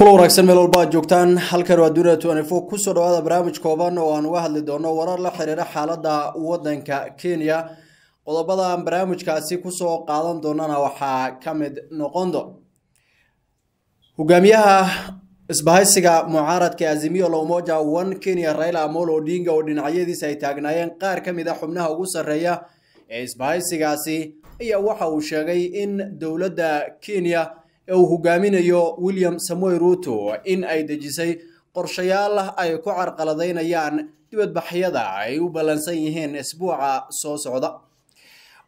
kula wanaagsan meel walba aad joogtaan halkan waa dunia kusoo dhawaada barnaamij kooban oo aan uga hadli doono warar la xiriira xaaladda waddanka kenya qodobada aan barnaamijkaasi kusoo qaadan doonana waxaa ka mid noqondo hogaamiyaha isbahaysiga mucaaradka azimiyo lomoja one kenya raila amolo odinga oo dhinacyadiisa ay taagnaayeen qaar ka mid a ah xubnaha ugu sarreeya ee isbahaysigaasi ayaa waxa uu sheegay in dowladda kenya ee uu hogaaminayo william samuel ruuto in ay dejisay qorshayaal ah ay ku carqaladaynayaan dibadbaxyada ay u ballansan yihiin isbuuca soo socda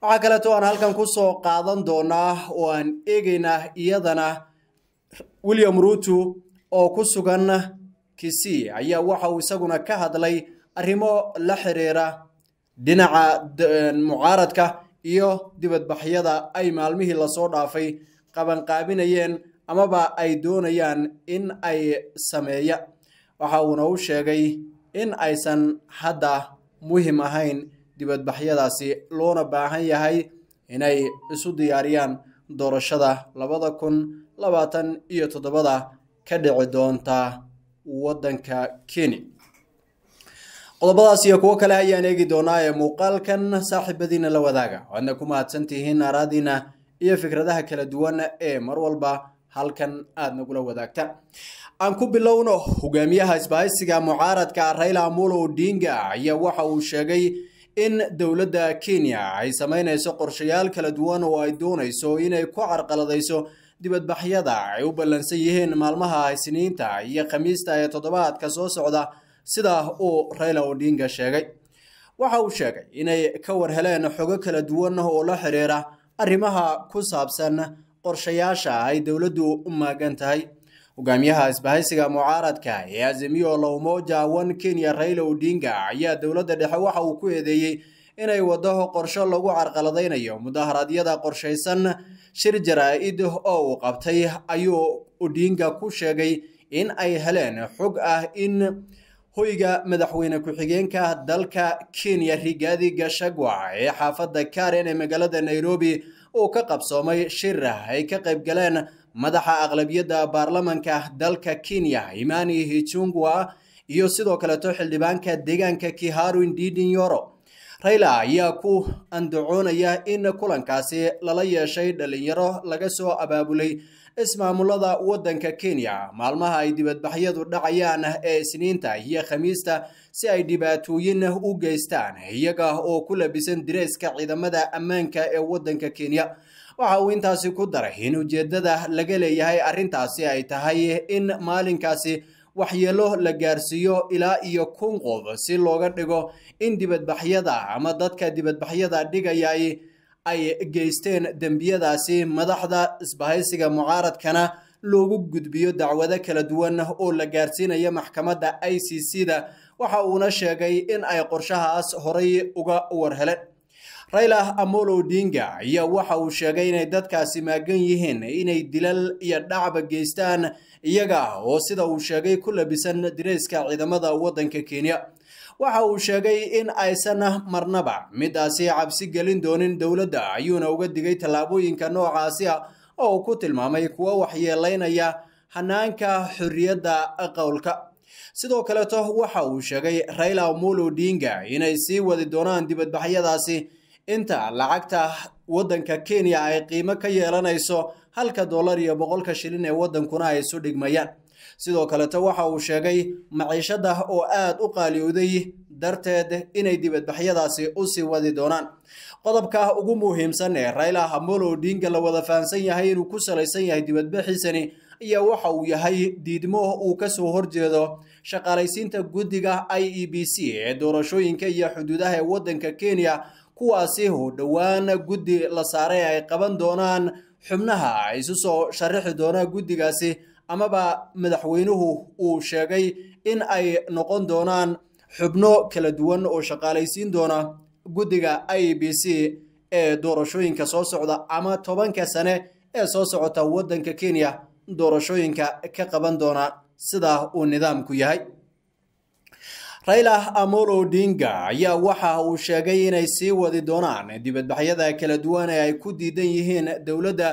waxaa kaleeto aan halkan ku soo qaadan doonaa oo aan eegaynaa iyadana william ruuto oo ku sugan kisii ayaa waxa uu isaguna ka hadlay arrimo la xiriira dhinaca mucaaradka iyo dibadbaxyada ay maalmihii lasoo dhaafay qabanqaabinayeen amaba ay doonayaan in ay sameeya waxa uuna u sheegay in aysan hadda muhim ahayn dibadbaxyadaasi loona baahan yahay inay isu diyaariyaan doorashada labada kun labaatan iyo toddobada ka dhici doonta waddanka kenya qodobadaas iyo kuwo kale ayaan eegi doonaa ee muuqaalkan saaxiibadiina la wadaaga waadna ku mahadsantihiin araadiina iyo fikradaha kala duwan ee mar walba halkan aad nagula wadaagta aan ku bilowno hogaamiyaha isbahaysiga mucaaradka rayla amulo odinga ayaa waxa uu sheegay in dowladda kenya ay samaynayso qorshayaal kala duwan oo ay doonayso inay ku carqaladayso dibadbaxyada ay u ballansan yihiin maalmaha isniinta iyo khamiista ee toddobaadka soo socda sidaa uu rayla odinga sheegay waxa uu sheegay inay ka war heleen xogo kala duwan oo la xiriira arrimaha ku saabsan qorshayaasha ay dowladdu u maagan tahay hogaamiyaha isbahaysiga mucaaradka ee azimiyo lowmoja wan kenya raila odinga ayaa dowladda dhexe waxa uu ku eedeeyey inay waddo qorsho lagu carqaladaynayo mudaharaadyada qorshaysan shir jaraa'id oo uu qabtay ayuu odinga ku sheegay in ay heleen xog ah in hoyga madaxweyne ku-xigeenka dalka kenya rigaadi gashagwac ee xaafadda karen ee magaalada nairobi uu ka qabsoomay shir ay ka qayb galeen madaxa aqlabiyadda baarlamanka dalka kenya imani hichungwa iyo sidoo kaleto xildhibaanka deegaanka kiharu indidiyoro rayla ayaa ku andacoonaya in kulankaasi lala yeeshay dhalinyaro laga soo abaabulay ismaamulada waddanka kenya maalmaha ay dibadbaxyadu dhacayaan ee isniinta iyo khamiista si ay dhibaatooyin u geystaan iyaga oo ku labisan direeska ciidamada ammaanka ee waddanka kenya waxa uu intaasi ku daray in ujeeddada laga leeyahay arrintaasi ay tahay in maalinkaasi waxyeelo la gaarsiiyo ilaa iyo kun qof si looga dhigo in dibadbaxyada ama dadka dibadbaxyada dhigayay ay geysteen dembiyadaasi madaxda isbahaysiga mucaaradkana loogu gudbiyo dacwado kala duwan oo la gaarsiinaya maxkamadda i c c da waxa uuna sheegay in ay qorshahaas horay uga warheleen raylah amolo dinga ayaa waxa uu sheegay inay dadkaasi maagan yihiin inay dilal iyo dhacba geystaan iyaga ah oo sida uu sheegay ku labisan direyska ciidamada waddanka kenya waxa uu sheegay in aysan marnaba midaasi cabsi gelin doonin dowladda ayuuna uga digay tallaabooyinka noocaasi ah oo uu ku tilmaamay kuwa waxyeelaynaya hannaanka xorriyadda qowlka sidoo kaleto waxa uu sheegay raila omolo odinga inay sii wadi doonaan dibadbaxyadaasi inta lacagta waddanka kenya ay qiimo ka yeelanayso halka dollar iyo boqolka shilin ee waddankuna ay isu dhigmayaan sidoo kaleta waxa uu sheegay maciishada oo aad u qaaliyowday darteed inay dibadbaxyadaasi u sii wadi doonaan qodobka ugu muhiimsan ee rayla hamolo odinga la wada fahamsan yahay inuu ku salaysan yahay dibadbaxiisani ayaa waxa uu yahay diidmo uu kasoo horjeedo shaqaalaysiinta guddiga i e b c ee doorashooyinka iyo xuduudaha ee waddanka kenya kuwaasi oo dhowaan guddi la saaray ay qaban doonaan xubnaha isu soo sharixi doonaa guddigaasi amaba madaxweynuhu uu sheegay in ay noqon doonaan xubno kala duwan oo shaqaalaysiin doona guddiga i b c ee doorashooyinka soo socda ama tobanka sane ee soo socota waddanka kenya doorashooyinka ka qaban doona sidaa uu nidaamku yahay rayla amolo dinga ayaa waxa uu sheegay inay sii wadi doonaan dibadbaxyada kala duwan ee ay ku diidan yihiin dowladda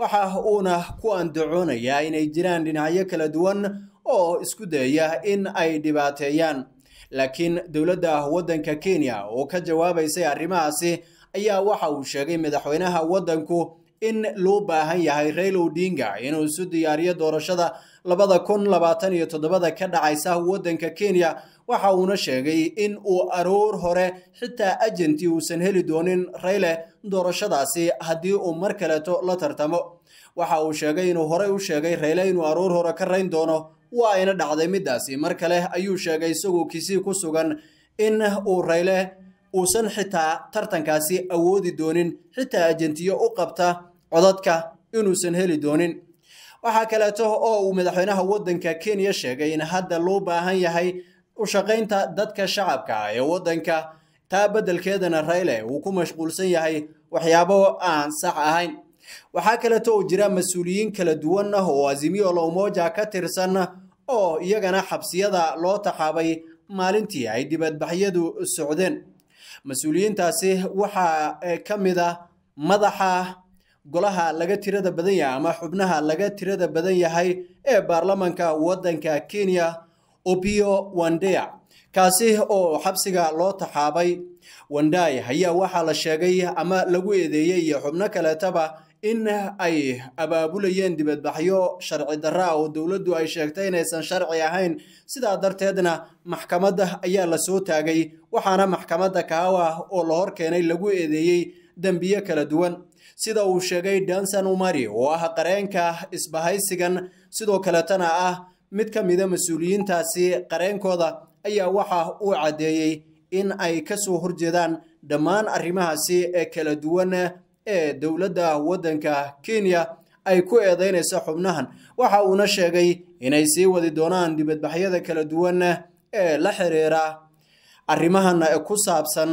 waxa uuna ku andacoonayaa inay jiraan dhinacyo kala duwan oo isku daya in ay dhibaateeyaan laakiin dowladda waddanka kenya oo ka jawaabaysay arrimahaasi ayaa waxa uu sheegay madaxweynaha waddanku in loo baahan yahay rail odinga inuu isu diyaariyo doorashada labada kun labaatan iyo toddobada ka dhacaysa waddanka kenya waxa uuna sheegay in uu aroor hore xitaa ajanti uusan heli doonin rayle doorashadaasi haddii uu mar kaleeto la tartamo waxa uu sheegay inuu horey u sheegay rayle inuu aroor hore ka rayn doono waa ayna dhacday middaasi mar kale ayuu sheegay isagoo kisii ku sugan in uu rayle uusan xitaa tartankaasi awoodi doonin xitaa ajantiyo u qabta codadka inuusan heli doonin waxaa kaleeto oo uu madaxweynaha waddanka kenya sheegay in hadda loo baahan yahay ushaqaynta dadka shacabka ee waddanka taa beddelkeedana rayle uu ku mashquulsan yahay waxyaabo aan sax ahayn waxaa kaleeto oo jira mas-uuliyiin kala duwan ah oo azimiola umoja ka tirsan oo iyagana xabsiyada loo taxaabay maalintii ay dibadbaxyadu socdeen mas-uuliyiintaasi waxaa eh, ka mid a ah madaxa golaha laga tirada badan yahay ama xubnaha laga tirada badan yahay ee baarlamanka waddanka kenya opio wandea kaasi oo xabsiga loo taxaabay wanday ayaa waxaa la sheegay ama lagu eedeeyey iyo xubno kaleetaba in ay abaabulayeen dibadbaxyo sharci darraa oo dowladdu ay sheegtay inaysan sharci ahayn sidaa darteedna maxkamadda ayaa la soo taagay waxaana maxkamadda kaawa oo la hor keenay lagu eedeeyey dembiyo kala duwan sida uu sheegay dansan umari oo ah qareenka isbahaysigan sidoo kaletana ah mid ka mida mas-uuliyiintaasi qareenkooda ayaa waxa uu caddeeyey in ay ka soo horjeedaan dhammaan arrimahaasi ee kala duwan ee dowladda waddanka kenya ay ku eedaynayso xubnahan waxa uuna sheegay inay sii wadi doonaan dibadbaxyada kala duwan ee la xiriira arrimahan ku saabsan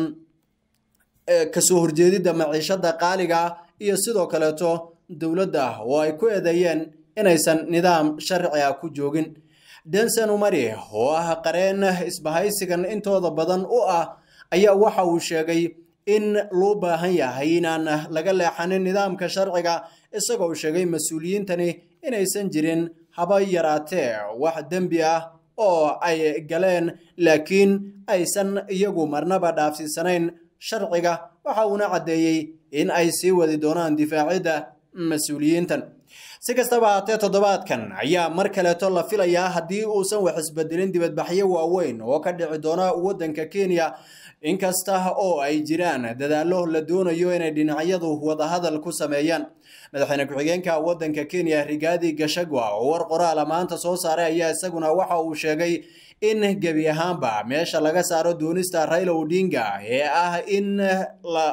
kasoo horjeedidda maciishada qaaliga iyo sidoo kaleeto dowladda oo ay ku eedeeyeen inaysan nidaam sharci sharciga ah ku joogin denson umari oo ah qareen isbahaysigan intooda badan u ah ayaa waxa uu sheegay in loo baahan yahay inaan laga leexanin nidaamka sharciga isagoo sheegay mas-uuliyiintani inaysan jirin haba yaraatee wax dembi ah oo ay galeen laakiin aysan iyagu marnaba dhaafsiisanayn sharciga waxa uuna caddeeyey in ay sii wadi doonaan difaacidda mas-uuliyiintan si kastaba haatee toddobaadkan ayaa mar kaleeto la filayaa haddii uusan wax isbedelin dibadbaxyo waaweyn oo ka dhici doona waddanka kenya inkasta oo ay jiraan dadaallo la doonayo inay dhinacyadu wadahadal ku sameeyaan madaxweyne ku-xigeenka waddanka kenya rigaadi gashagwa oo war qoraala maanta soo saaray ayaa isaguna waxa uu sheegay in gebi ahaanba meesha laga saaro doonista raila odinga ee ah in la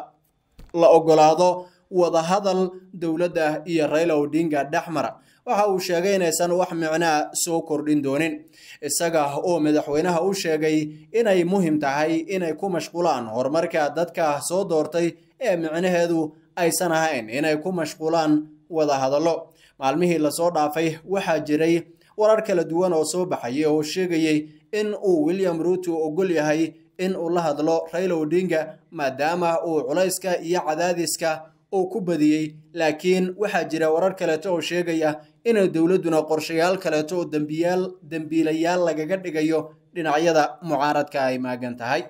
la ogolaado wadahadal dowladda iyo rayla odinga dhexmara waxa uu sheegay inaysan wax micnaa soo kordhin doonin isaga oo madaxweynaha u sheegay inay muhim tahay inay ku mashquulaan horumarka dadka soo doortay ee micnaheedu aysan ahayn inay ku mashquulaan wadahadallo maalmihii lasoo dhaafay waxaa jiray warar kala duwan oo soo baxayay oo sheegayay in uu william ruuto ogol yahay in uu la hadlo rayla odinga maadaama uu culayska iyo cadaadiska oo ku badiyey laakiin waxaa jira warar kaleeto oo sheegaya inay dowladduna qorshayaal kaleeto oo dembiilayaal lagaga dhigayo dhinacyada mucaaradka ay maagan tahay